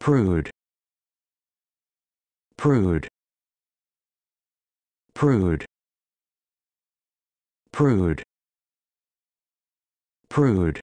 prude prude prude prude prude